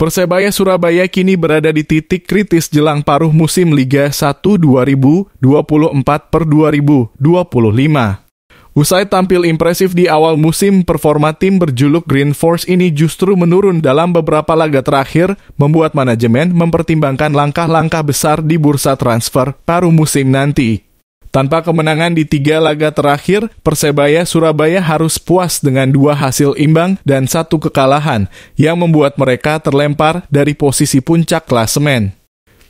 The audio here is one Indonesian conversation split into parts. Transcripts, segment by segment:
Persebaya Surabaya kini berada di titik kritis jelang paruh musim Liga 1 2024 per 2025. Usai tampil impresif di awal musim, performa tim berjuluk Green Force ini justru menurun dalam beberapa laga terakhir, membuat manajemen mempertimbangkan langkah-langkah besar di bursa transfer paruh musim nanti. Tanpa kemenangan di tiga laga terakhir, Persebaya Surabaya harus puas dengan dua hasil imbang dan satu kekalahan yang membuat mereka terlempar dari posisi puncak klasemen.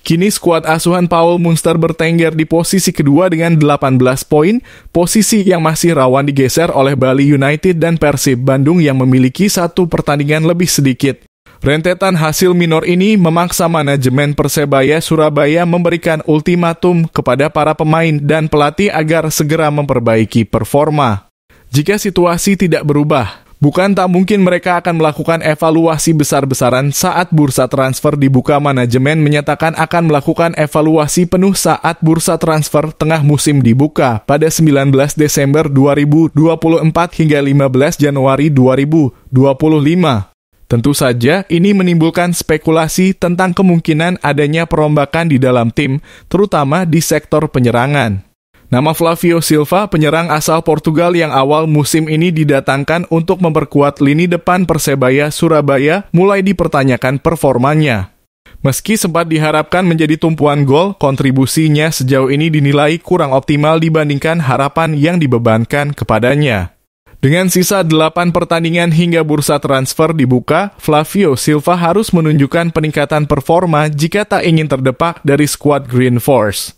Kini skuad asuhan Paul Munster bertengger di posisi kedua dengan 18 poin, posisi yang masih rawan digeser oleh Bali United dan Persib Bandung yang memiliki satu pertandingan lebih sedikit. Rentetan hasil minor ini memaksa manajemen Persebaya Surabaya memberikan ultimatum kepada para pemain dan pelatih agar segera memperbaiki performa. Jika situasi tidak berubah, bukan tak mungkin mereka akan melakukan evaluasi besar-besaran saat bursa transfer dibuka. Manajemen menyatakan akan melakukan evaluasi penuh saat bursa transfer tengah musim dibuka pada 19 Desember 2024 hingga 15 Januari 2025. Tentu saja, ini menimbulkan spekulasi tentang kemungkinan adanya perombakan di dalam tim, terutama di sektor penyerangan. Nama Flavio Silva, penyerang asal Portugal yang awal musim ini didatangkan untuk memperkuat lini depan Persebaya Surabaya, mulai dipertanyakan performanya. Meski sempat diharapkan menjadi tumpuan gol, kontribusinya sejauh ini dinilai kurang optimal dibandingkan harapan yang dibebankan kepadanya. Dengan sisa 8 pertandingan hingga bursa transfer dibuka, Flavio Silva harus menunjukkan peningkatan performa jika tak ingin terdepak dari skuad Green Force.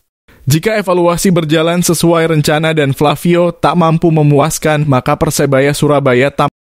Jika evaluasi berjalan sesuai rencana dan Flavio tak mampu memuaskan, maka Persebaya Surabaya tampak.